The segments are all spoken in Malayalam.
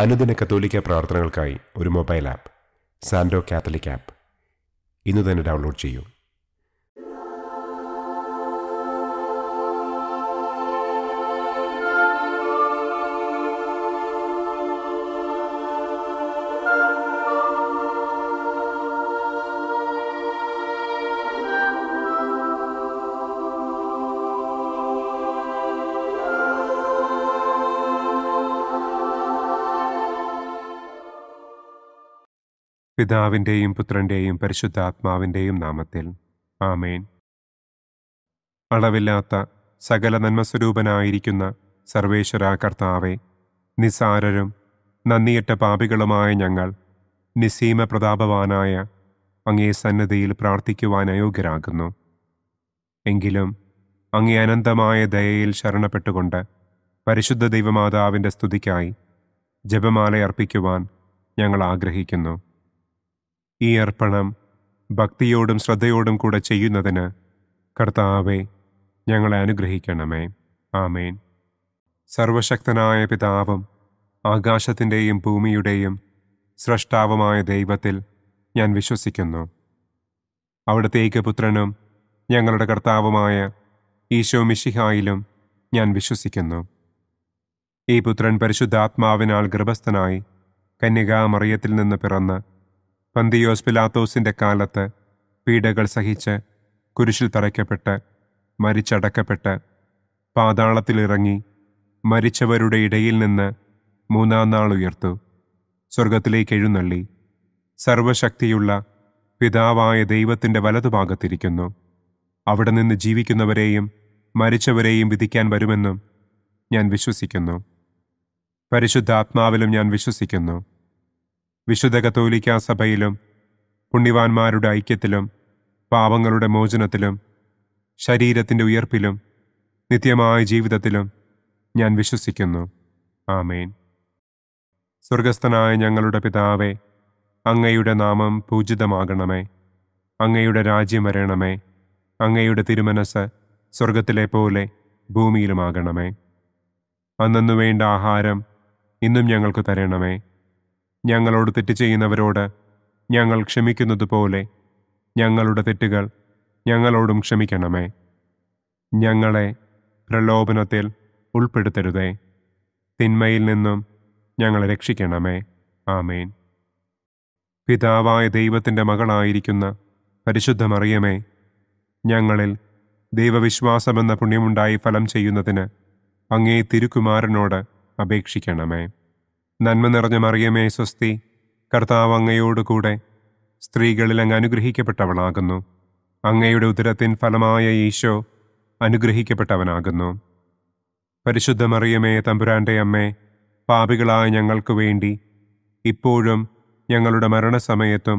അനുദിന കത്തോലിക്ക പ്രാർത്ഥനകൾക്കായി ഒരു മൊബൈൽ ആപ്പ് സാൻഡോ കാത്തലിക് ആപ്പ് ഇന്ന് തന്നെ ഡൗൺലോഡ് ചെയ്യൂ പിതാവിൻ്റെയും പുത്രൻ്റെയും പരിശുദ്ധാത്മാവിൻ്റെയും നാമത്തിൽ ആമേൻ അളവില്ലാത്ത സകല നന്മസ്വരൂപനായിരിക്കുന്ന സർവേശ്വര കർത്താവെ നിസാരരും നന്ദിയിട്ട പാപികളുമായ ഞങ്ങൾ നിസീമ പ്രതാപവാനായ അങ്ങേ സന്നദ്ധയിൽ പ്രാർത്ഥിക്കുവാൻ അയോഗ്യരാകുന്നു എങ്കിലും അങ്ങേ അനന്തമായ ദയയിൽ ശരണപ്പെട്ടുകൊണ്ട് പരിശുദ്ധ ദൈവമാതാവിൻ്റെ സ്തുതിക്കായി ജപമാല അർപ്പിക്കുവാൻ ഞങ്ങൾ ആഗ്രഹിക്കുന്നു ഈ അർപ്പണം ഭക്തിയോടും ശ്രദ്ധയോടും കൂടെ ചെയ്യുന്നതിന് കർത്താവെ ഞങ്ങളെ അനുഗ്രഹിക്കണമേ ആമേൻ സർവശക്തനായ പിതാവും ആകാശത്തിൻ്റെയും ഭൂമിയുടെയും സ്രഷ്ടാവുമായ ദൈവത്തിൽ ഞാൻ വിശ്വസിക്കുന്നു അവിടുത്തെ ഏകപുത്രനും ഞങ്ങളുടെ കർത്താവുമായ ഈശോ മിഷിഹായിലും ഞാൻ വിശ്വസിക്കുന്നു ഈ പുത്രൻ പരിശുദ്ധാത്മാവിനാൽ ഗർഭസ്ഥനായി കന്യകാമറിയത്തിൽ നിന്ന് പിറന്ന് പന്തിയോസ് പിലാത്തോസിൻ്റെ കാലത്ത് പീഡകൾ സഹിച്ച് കുരിശിൽ തറയ്ക്കപ്പെട്ട് മരിച്ചടക്കപ്പെട്ട് പാതാളത്തിലിറങ്ങി മരിച്ചവരുടെ ഇടയിൽ നിന്ന് മൂന്നാം നാൾ ഉയർത്തു സ്വർഗത്തിലേക്ക് എഴുന്നള്ളി സർവശക്തിയുള്ള പിതാവായ ദൈവത്തിൻ്റെ വലതുഭാഗത്തിരിക്കുന്നു അവിടെ നിന്ന് ജീവിക്കുന്നവരെയും മരിച്ചവരെയും വിധിക്കാൻ വരുമെന്നും ഞാൻ വിശ്വസിക്കുന്നു പരിശുദ്ധാത്മാവിലും ഞാൻ വിശ്വസിക്കുന്നു വിശുദ്ധ കത്തോലിക്ക സഭയിലും പുണ്യവാന്മാരുടെ ഐക്യത്തിലും പാപങ്ങളുടെ മോചനത്തിലും ശരീരത്തിൻ്റെ ഉയർപ്പിലും നിത്യമായ ജീവിതത്തിലും ഞാൻ വിശ്വസിക്കുന്നു ആമേൻ സ്വർഗസ്ഥനായ ഞങ്ങളുടെ പിതാവേ അങ്ങയുടെ നാമം പൂജിതമാകണമേ അങ്ങയുടെ രാജ്യം വരണമേ അങ്ങയുടെ തിരുമനസ് സ്വർഗത്തിലെ പോലെ ഭൂമിയിലുമാകണമേ അന്നു വേണ്ട ആഹാരം ഇന്നും ഞങ്ങൾക്ക് തരണമേ ഞങ്ങളോട് തെറ്റ് ചെയ്യുന്നവരോട് ഞങ്ങൾ ക്ഷമിക്കുന്നത് പോലെ ഞങ്ങളുടെ തെറ്റുകൾ ഞങ്ങളോടും ക്ഷമിക്കണമേ ഞങ്ങളെ പ്രലോഭനത്തിൽ ഉൾപ്പെടുത്തരുതേ തിന്മയിൽ നിന്നും ഞങ്ങളെ രക്ഷിക്കണമേ ആമേൻ പിതാവായ ദൈവത്തിൻ്റെ മകളായിരിക്കുന്ന പരിശുദ്ധ മറിയമേ ഞങ്ങളിൽ ദൈവവിശ്വാസമെന്ന പുണ്യമുണ്ടായി ഫലം ചെയ്യുന്നതിന് അങ്ങേ തിരുക്കുമാരനോട് അപേക്ഷിക്കണമേ നന്മ നിറഞ്ഞ മറിയമേ സ്വസ്തി കർത്താവ് അങ്ങയോടുകൂടെ സ്ത്രീകളിൽ അങ്ങ് അനുഗ്രഹിക്കപ്പെട്ടവളാകുന്നു അങ്ങയുടെ ഉദരത്തിൻ ഫലമായ ഈശോ അനുഗ്രഹിക്കപ്പെട്ടവനാകുന്നു പരിശുദ്ധ മറിയമേ തമ്പുരാൻ്റെ അമ്മേ പാപികളായ ഞങ്ങൾക്ക് വേണ്ടി ഇപ്പോഴും ഞങ്ങളുടെ മരണസമയത്തും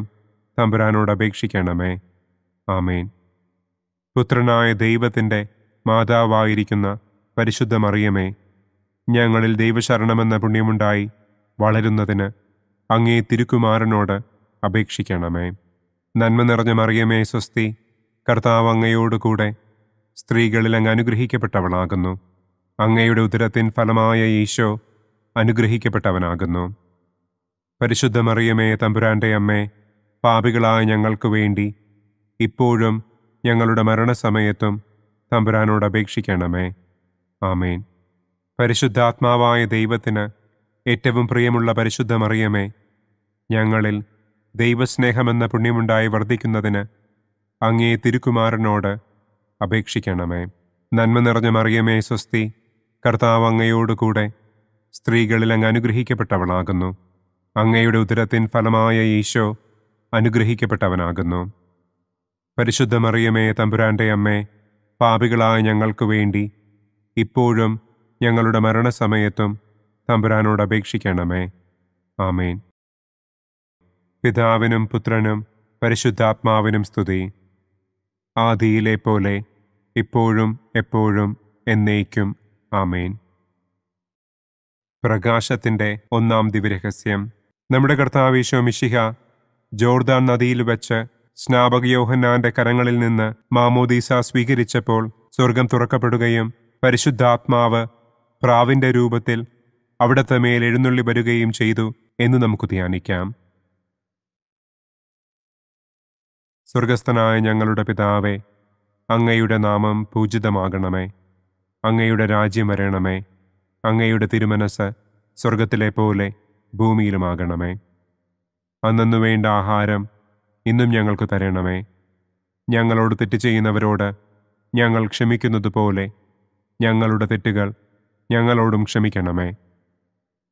തമ്പുരാനോട് അപേക്ഷിക്കണമേ ആമേൻ പുത്രനായ ദൈവത്തിൻ്റെ മാതാവായിരിക്കുന്ന പരിശുദ്ധ മറിയമേ ഞങ്ങളിൽ ദൈവശരണമെന്ന പുണ്യമുണ്ടായി വളരുന്നതിന് അങ്ങേ തിരുക്കുമാരനോട് അപേക്ഷിക്കണമേ നന്മ നിറഞ്ഞ മറിയമേ സ്വസ്തി കർത്താവ് അങ്ങയോടുകൂടെ സ്ത്രീകളിൽ അങ്ങ് അനുഗ്രഹിക്കപ്പെട്ടവളാകുന്നു അങ്ങയുടെ ഉദരത്തിൻ ഫലമായ ഈശോ അനുഗ്രഹിക്കപ്പെട്ടവനാകുന്നു പരിശുദ്ധ മറിയമേ തമ്പുരാൻ്റെ അമ്മേ പാപികളായ ഞങ്ങൾക്ക് വേണ്ടി ഇപ്പോഴും ഞങ്ങളുടെ മരണസമയത്തും തമ്പുരാനോട് അപേക്ഷിക്കണമേ ആമേൻ പരിശുദ്ധാത്മാവായ ദൈവത്തിന് ഏറ്റവും പ്രിയമുള്ള പരിശുദ്ധ മറിയമേ ഞങ്ങളിൽ ദൈവസ്നേഹമെന്ന പുണ്യമുണ്ടായി വർദ്ധിക്കുന്നതിന് അങ്ങേ തിരുക്കുമാരനോട് അപേക്ഷിക്കണമേ നന്മ നിറഞ്ഞ മറിയമേ സ്വസ്തി കർത്താവ് അങ്ങയോടുകൂടെ സ്ത്രീകളിൽ അങ്ങ് അനുഗ്രഹിക്കപ്പെട്ടവളാകുന്നു അങ്ങയുടെ ഉദരത്തിൻ ഫലമായ ഈശോ അനുഗ്രഹിക്കപ്പെട്ടവനാകുന്നു പരിശുദ്ധ മറിയമേ തമ്പുരാൻ്റെ അമ്മേ പാപികളായ ഞങ്ങൾക്ക് വേണ്ടി ഇപ്പോഴും ഞങ്ങളുടെ മരണസമയത്തും തമ്പുരാനോട് അപേക്ഷിക്കണമേ ആമേൻ പിതാവിനും പുത്രനും പരിശുദ്ധാത്മാവിനും സ്തുതി ആദിയിലെ പോലെ ഇപ്പോഴും എപ്പോഴും എന്നേക്കും ആമേൻ പ്രകാശത്തിൻ്റെ ഒന്നാം ദിവ്യരഹസ്യം നമ്മുടെ കർത്താവ് ഈശോ മിഷിഹ ജോർദാൻ നദിയിൽ വെച്ച് സ്നാപക യോഹന്നാന്റെ കരങ്ങളിൽ നിന്ന് മാമോദീസ സ്വീകരിച്ചപ്പോൾ സ്വർഗം തുറക്കപ്പെടുകയും പരിശുദ്ധാത്മാവ് പ്രാവിന്റെ രൂപത്തിൽ അവിടത്തെ മേൽ എഴുന്നള്ളി വരികയും ചെയ്തു എന്ന് നമുക്ക് ധ്യാനിക്കാം സ്വർഗസ്ഥനായ ഞങ്ങളുടെ പിതാവെ അങ്ങയുടെ നാമം പൂജിതമാകണമേ അങ്ങയുടെ രാജ്യം വരണമേ അങ്ങയുടെ തിരുമനസ് സ്വർഗത്തിലെ പോലെ ഭൂമിയിലുമാകണമേ അന്നു വേണ്ട ആഹാരം ഇന്നും ഞങ്ങൾക്ക് തരണമേ ഞങ്ങളോട് തെറ്റ് ചെയ്യുന്നവരോട് ഞങ്ങൾ ക്ഷമിക്കുന്നത് പോലെ ഞങ്ങളുടെ തെറ്റുകൾ ഞങ്ങളോടും ക്ഷമിക്കണമേ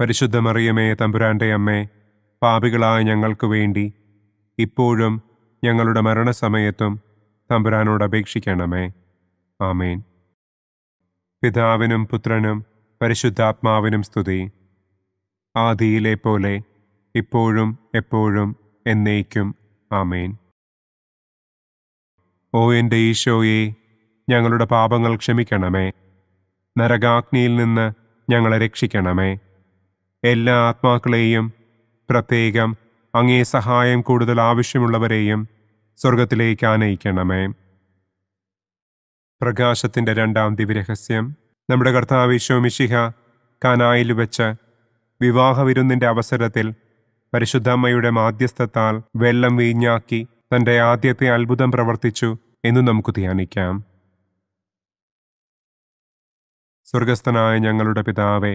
പരിശുദ്ധ മറിയമേ തമ്പുരാൻ്റെ അമ്മേ പാപികളായ ഞങ്ങൾക്ക് വേണ്ടി ഇപ്പോഴും ഞങ്ങളുടെ മരണസമയത്തും തമ്പുരാനോട് അപേക്ഷിക്കണമേ ആമേൻ പിതാവിനും പുത്രനും പരിശുദ്ധാത്മാവിനും സ്തുതി ആദിയിലെ പോലെ ഇപ്പോഴും എപ്പോഴും എന്നേക്കും ആമേൻ ഓ എൻ്റെ ഈശോയെ ഞങ്ങളുടെ പാപങ്ങൾ ക്ഷമിക്കണമേ നരകാഗ്നിയിൽ നിന്ന് ഞങ്ങളെ രക്ഷിക്കണമേ എല്ലാ ആത്മാക്കളെയും പ്രത്യേകം അങ്ങേ സഹായം കൂടുതൽ ആവശ്യമുള്ളവരെയും സ്വർഗത്തിലേക്ക് ആനയിക്കണമേ പ്രകാശത്തിൻ്റെ രണ്ടാം ദിവ്യരഹസ്യം നമ്മുടെ കർത്താവ് മിശിഹ കാനായിൽ വെച്ച് വിവാഹവിരുന്നിൻ്റെ അവസരത്തിൽ പരിശുദ്ധമ്മയുടെ മാധ്യസ്ഥത്താൽ വെള്ളം വീഞ്ഞാക്കി തൻ്റെ ആദ്യത്തെ അത്ഭുതം പ്രവർത്തിച്ചു എന്ന് നമുക്ക് ധ്യാനിക്കാം സ്വർഗസ്ഥനായ ഞങ്ങളുടെ പിതാവേ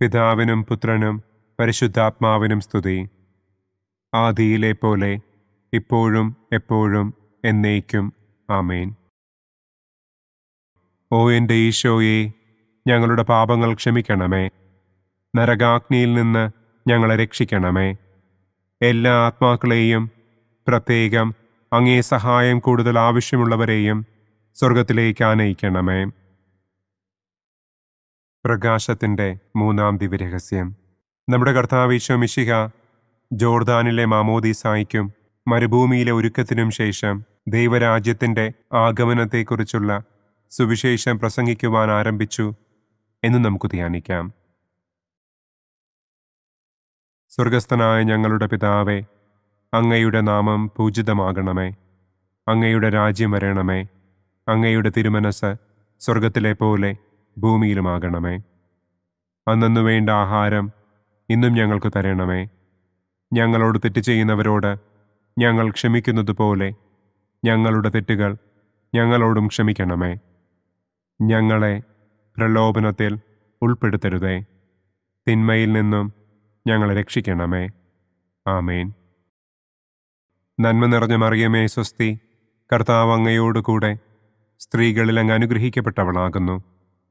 പിതാവിനും പുത്രനും പരിശുദ്ധാത്മാവിനും സ്തുതി ആദിയിലെ പോലെ ഇപ്പോഴും എപ്പോഴും എന്നേക്കും ആമേൻ ഓ എൻ്റെ ഈശോയെ ഞങ്ങളുടെ പാപങ്ങൾ ക്ഷമിക്കണമേ നരകാഗ്നിയിൽ നിന്ന് ഞങ്ങളെ രക്ഷിക്കണമേ എല്ലാ ആത്മാക്കളെയും പ്രത്യേകം അങ്ങേ സഹായം കൂടുതൽ ആവശ്യമുള്ളവരെയും സ്വർഗത്തിലേക്ക് ആനയിക്കണമേ പ്രകാശത്തിൻ്റെ മൂന്നാം ദിവ്യരഹസ്യം നമ്മുടെ കർത്താവ് മിശിഹ ജോർദാനിലെ മാമോദീസായിക്കും മരുഭൂമിയിലെ ഒരുക്കത്തിനും ശേഷം ദൈവരാജ്യത്തിൻ്റെ ആഗമനത്തെക്കുറിച്ചുള്ള സുവിശേഷം പ്രസംഗിക്കുവാൻ ആരംഭിച്ചു എന്ന് നമുക്ക് ധ്യാനിക്കാം സ്വർഗസ്ഥനായ ഞങ്ങളുടെ പിതാവേ അങ്ങയുടെ നാമം പൂജിതമാകണമേ അങ്ങയുടെ രാജ്യം വരണമേ അങ്ങയുടെ തിരുമനസ് സ്വർഗത്തിലെ പോലെ ഭൂമിയിലുമാകണമേ അന്നു വേണ്ട ആഹാരം ഇന്നും ഞങ്ങൾക്ക് തരണമേ ഞങ്ങളോട് തെറ്റ് ചെയ്യുന്നവരോട് ഞങ്ങൾ ക്ഷമിക്കുന്നത് പോലെ ഞങ്ങളുടെ തെറ്റുകൾ ഞങ്ങളോടും ക്ഷമിക്കണമേ ഞങ്ങളെ പ്രലോഭനത്തിൽ ഉൾപ്പെടുത്തരുതേ തിന്മയിൽ നിന്നും ഞങ്ങളെ രക്ഷിക്കണമേ ആമേൻ നന്മ നിറഞ്ഞ മറിയമേ സ്വസ്തി കർത്താവങ്ങയോടുകൂടെ സ്ത്രീകളിൽ അങ്ങ് അനുഗ്രഹിക്കപ്പെട്ടവളാകുന്നു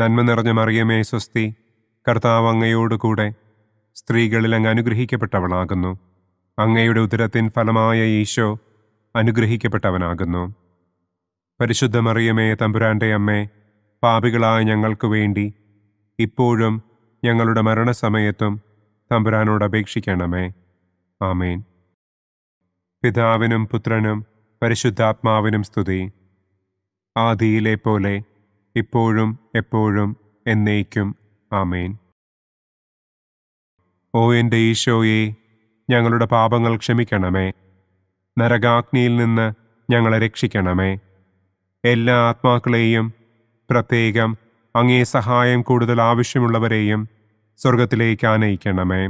നന്മ നിറഞ്ഞ മറിയമേ സ്വസ്തി കർത്താവ് അങ്ങയോട് കൂടെ സ്ത്രീകളിൽ അങ്ങ് അനുഗ്രഹിക്കപ്പെട്ടവളാകുന്നു അങ്ങയുടെ ഉദരത്തിൻ ഫലമായ ഈശോ അനുഗ്രഹിക്കപ്പെട്ടവനാകുന്നു പരിശുദ്ധ മറിയമേ തമ്പുരാൻ്റെ അമ്മേ പാപികളായ ഞങ്ങൾക്ക് വേണ്ടി ഇപ്പോഴും ഞങ്ങളുടെ മരണസമയത്തും തമ്പുരാനോട് അപേക്ഷിക്കണമേ ആമേൻ പിതാവിനും പുത്രനും പരിശുദ്ധാത്മാവിനും സ്തുതി ആദിയിലെ പോലെ ഇപ്പോഴും എപ്പോഴും എന്നേക്കും ആമേൻ ഓ എൻ്റെ ഈശോയെ ഞങ്ങളുടെ പാപങ്ങൾ ക്ഷമിക്കണമേ നരകാഗ്നിയിൽ നിന്ന് ഞങ്ങളെ രക്ഷിക്കണമേ എല്ലാ ആത്മാക്കളെയും പ്രത്യേകം അങ്ങേ സഹായം കൂടുതൽ ആവശ്യമുള്ളവരെയും സ്വർഗത്തിലേക്ക് ആനയിക്കണമേ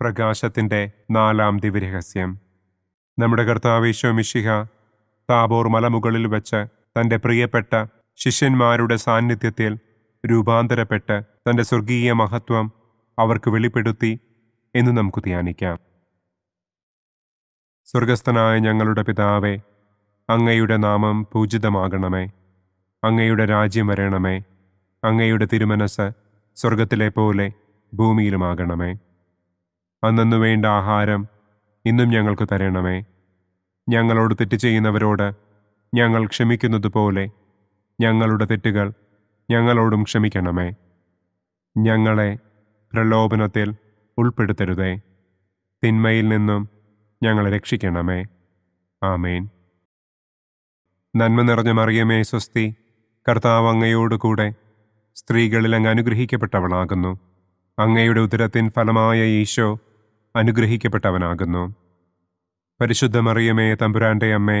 പ്രകാശത്തിൻ്റെ നാലാം ദിവ്യരഹസ്യം നമ്മുടെ കർത്താവേശോ മിശിഹ താബോർ മലമുകളിൽ വെച്ച് തൻ്റെ പ്രിയപ്പെട്ട ശിഷ്യന്മാരുടെ സാന്നിധ്യത്തിൽ രൂപാന്തരപ്പെട്ട് തൻ്റെ സ്വർഗീയ മഹത്വം അവർക്ക് വെളിപ്പെടുത്തി എന്ന് നമുക്ക് ധ്യാനിക്കാം സ്വർഗസ്ഥനായ ഞങ്ങളുടെ പിതാവേ അങ്ങയുടെ നാമം പൂജിതമാകണമേ അങ്ങയുടെ രാജ്യം വരണമേ അങ്ങയുടെ തിരുമനസ് സ്വർഗത്തിലെ പോലെ ഭൂമിയിലുമാകണമേ അന്നു വേണ്ട ആഹാരം ഇന്നും ഞങ്ങൾക്ക് തരണമേ ഞങ്ങളോട് തെറ്റ് ചെയ്യുന്നവരോട് ഞങ്ങൾ ക്ഷമിക്കുന്നത് പോലെ ഞങ്ങളുടെ തെറ്റുകൾ ഞങ്ങളോടും ക്ഷമിക്കണമേ ഞങ്ങളെ പ്രലോഭനത്തിൽ ഉൾപ്പെടുത്തരുതേ തിന്മയിൽ നിന്നും ഞങ്ങളെ രക്ഷിക്കണമേ ആമേൻ നന്മ നിറഞ്ഞ മറിയമേ സ്വസ്തി കർത്താവ് അങ്ങയോടുകൂടെ സ്ത്രീകളിൽ അങ്ങ് അനുഗ്രഹിക്കപ്പെട്ടവളാകുന്നു അങ്ങയുടെ ഉദരത്തിൻ ഫലമായ ഈശോ അനുഗ്രഹിക്കപ്പെട്ടവനാകുന്നു പരിശുദ്ധ മറിയമേ തമ്പുരാൻ്റെ അമ്മേ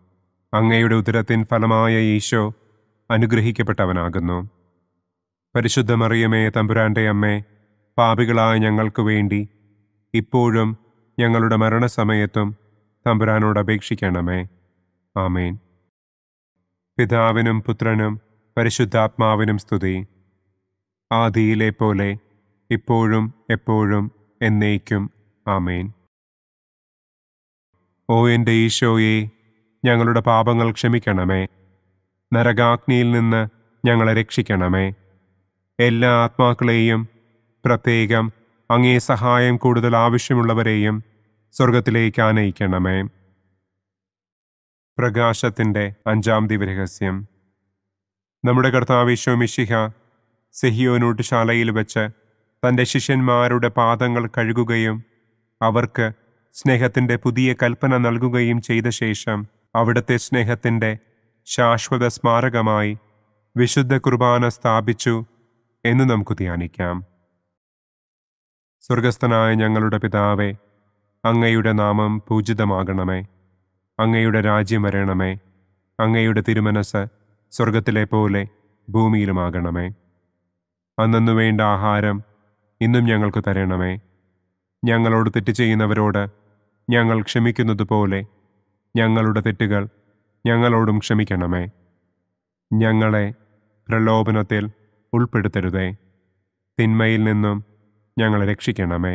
അങ്ങയുടെ ഉദരത്തിൻ ഫലമായ ഈശോ അനുഗ്രഹിക്കപ്പെട്ടവനാകുന്നു പരിശുദ്ധ മറിയമേ തമ്പുരാൻ്റെ അമ്മേ പാപികളായ ഞങ്ങൾക്ക് വേണ്ടി ഇപ്പോഴും ഞങ്ങളുടെ മരണസമയത്തും തമ്പുരാനോട് അപേക്ഷിക്കണമേ ആമേൻ പിതാവിനും പുത്രനും പരിശുദ്ധാത്മാവിനും സ്തുതി ആദിയിലെ പോലെ ഇപ്പോഴും എപ്പോഴും എന്നേക്കും ആമേൻ ഓ എൻ്റെ ഈശോയെ ഞങ്ങളുടെ പാപങ്ങൾ ക്ഷമിക്കണമേ നരകാഗ്നിയിൽ നിന്ന് ഞങ്ങളെ രക്ഷിക്കണമേ എല്ലാ ആത്മാക്കളെയും പ്രത്യേകം അങ്ങേ സഹായം കൂടുതൽ ആവശ്യമുള്ളവരെയും സ്വർഗത്തിലേക്ക് ആനയിക്കണമേ പ്രകാശത്തിൻ്റെ അഞ്ചാം ദിവരഹസ്യം നമ്മുടെ കർത്താവിശോ മിഷിഹ സെഹിയോനൂട്ടുശാലയിൽ വെച്ച് തൻ്റെ ശിഷ്യന്മാരുടെ പാദങ്ങൾ കഴുകുകയും അവർക്ക് സ്നേഹത്തിൻ്റെ പുതിയ കൽപ്പന നൽകുകയും ചെയ്ത ശേഷം അവിടുത്തെ സ്നേഹത്തിൻ്റെ ശാശ്വത സ്മാരകമായി വിശുദ്ധ കുർബാന സ്ഥാപിച്ചു എന്ന് നമുക്ക് ധ്യാനിക്കാം സ്വർഗസ്ഥനായ ഞങ്ങളുടെ പിതാവെ അങ്ങയുടെ നാമം പൂജിതമാകണമേ അങ്ങയുടെ രാജ്യം വരണമേ അങ്ങയുടെ തിരുമനസ് സ്വർഗത്തിലെ പോലെ ഭൂമിയിലുമാകണമേ അന്നു വേണ്ട ആഹാരം ഇന്നും ഞങ്ങൾക്ക് തരണമേ ഞങ്ങളോട് തെറ്റ് ചെയ്യുന്നവരോട് ഞങ്ങൾ ക്ഷമിക്കുന്നത് പോലെ ഞങ്ങളുടെ തെറ്റുകൾ ഞങ്ങളോടും ക്ഷമിക്കണമേ ഞങ്ങളെ പ്രലോഭനത്തിൽ ഉൾപ്പെടുത്തരുതേ തിന്മയിൽ നിന്നും ഞങ്ങളെ രക്ഷിക്കണമേ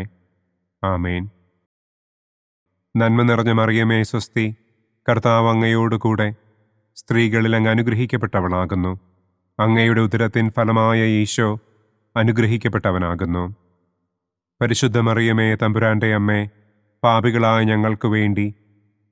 ആമേൻ നന്മ നിറഞ്ഞ മറിയമേ സ്വസ്തി കർത്താവ് അങ്ങയോടുകൂടെ സ്ത്രീകളിൽ അങ്ങ് അനുഗ്രഹിക്കപ്പെട്ടവളാകുന്നു അങ്ങയുടെ ഉദരത്തിൻ ഫലമായ ഈശോ അനുഗ്രഹിക്കപ്പെട്ടവനാകുന്നു പരിശുദ്ധ മറിയമേ തമ്പുരാൻ്റെ അമ്മേ പാപികളായ ഞങ്ങൾക്ക് വേണ്ടി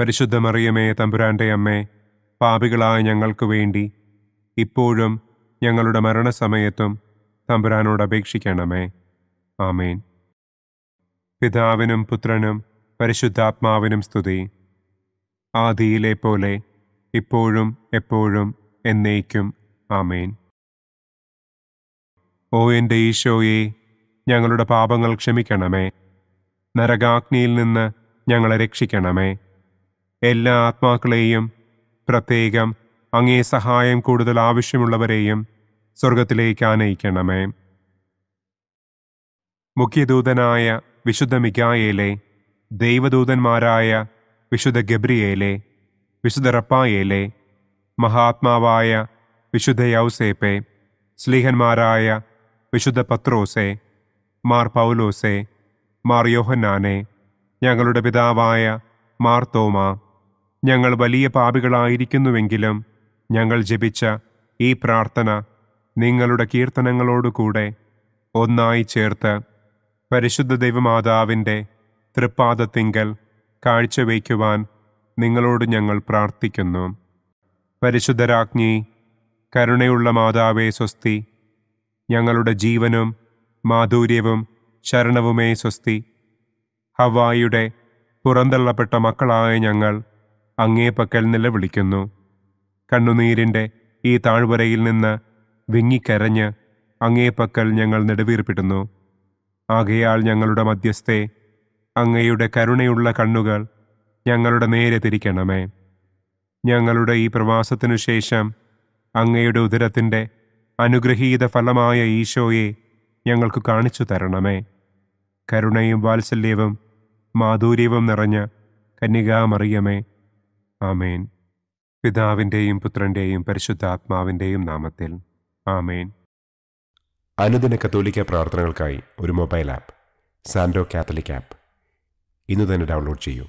പരിശുദ്ധ മറിയമേ തമ്പുരാൻ്റെ അമ്മേ പാപികളായ ഞങ്ങൾക്ക് വേണ്ടി ഇപ്പോഴും ഞങ്ങളുടെ മരണസമയത്തും തമ്പുരാനോട് അപേക്ഷിക്കണമേ ആമേൻ പിതാവിനും പുത്രനും പരിശുദ്ധാത്മാവിനും സ്തുതി ആദിയിലെ പോലെ ഇപ്പോഴും എപ്പോഴും എന്നേക്കും ആമേൻ ഓ എൻ്റെ ഈശോയെ ഞങ്ങളുടെ പാപങ്ങൾ ക്ഷമിക്കണമേ നരകാഗ്നിയിൽ നിന്ന് ഞങ്ങളെ രക്ഷിക്കണമേ എല്ലാ ആത്മാക്കളെയും പ്രത്യേകം അങ്ങേ സഹായം കൂടുതൽ ആവശ്യമുള്ളവരെയും സ്വർഗത്തിലേക്ക് ആനയിക്കണമേ മുഖ്യദൂതനായ വിശുദ്ധ മിഗായേലെ ദൈവദൂതന്മാരായ വിശുദ്ധ ഗബ്രിയേലെ വിശുദ്ധ റപ്പായേലെ മഹാത്മാവായ വിശുദ്ധ യൗസേപ്പെ സ്ലീഹന്മാരായ വിശുദ്ധ പത്രോസെ മാർ പൗലോസെ മാർ യോഹന്നാനെ ഞങ്ങളുടെ പിതാവായ മാർ തോമ ഞങ്ങൾ വലിയ പാപികളായിരിക്കുന്നുവെങ്കിലും ഞങ്ങൾ ജപിച്ച ഈ പ്രാർത്ഥന നിങ്ങളുടെ കീർത്തനങ്ങളോടുകൂടെ ഒന്നായി ചേർത്ത് പരിശുദ്ധ ദൈവമാതാവിൻ്റെ തൃപ്പാദത്തിങ്കൽ കാഴ്ചവയ്ക്കുവാൻ നിങ്ങളോട് ഞങ്ങൾ പ്രാർത്ഥിക്കുന്നു പരിശുദ്ധരാജ്ഞി കരുണയുള്ള മാതാവേ സ്വസ്തി ഞങ്ങളുടെ ജീവനും മാധുര്യവും ശരണവുമേ സ്വസ്തി ഹവായിയുടെ പുറന്തള്ളപ്പെട്ട മക്കളായ ഞങ്ങൾ അങ്ങേ പക്കൽ നിലവിളിക്കുന്നു കണ്ണുനീരിൻ്റെ ഈ താഴ്വരയിൽ നിന്ന് വിങ്ങിക്കരഞ്ഞ് പക്കൽ ഞങ്ങൾ നെടുവീർപ്പിടുന്നു ആകയാൽ ഞങ്ങളുടെ മധ്യസ്ഥേ അങ്ങയുടെ കരുണയുള്ള കണ്ണുകൾ ഞങ്ങളുടെ നേരെ തിരിക്കണമേ ഞങ്ങളുടെ ഈ പ്രവാസത്തിനു ശേഷം അങ്ങയുടെ ഉദരത്തിൻ്റെ അനുഗ്രഹീത ഫലമായ ഈശോയെ ഞങ്ങൾക്ക് കാണിച്ചു തരണമേ കരുണയും വാത്സല്യവും മാധുര്യവും നിറഞ്ഞ കന്യകാമറിയമേ ആമേൻ പിതാവിൻ്റെയും പുത്രൻ്റെയും പരിശുദ്ധാത്മാവിൻ്റെയും നാമത്തിൽ ആമേൻ അനുദിന കത്തോലിക്ക പ്രാർത്ഥനകൾക്കായി ഒരു മൊബൈൽ ആപ്പ് സാൻഡോ കാത്തലിക് ആപ്പ് ഇന്ന് തന്നെ ഡൗൺലോഡ് ചെയ്യൂ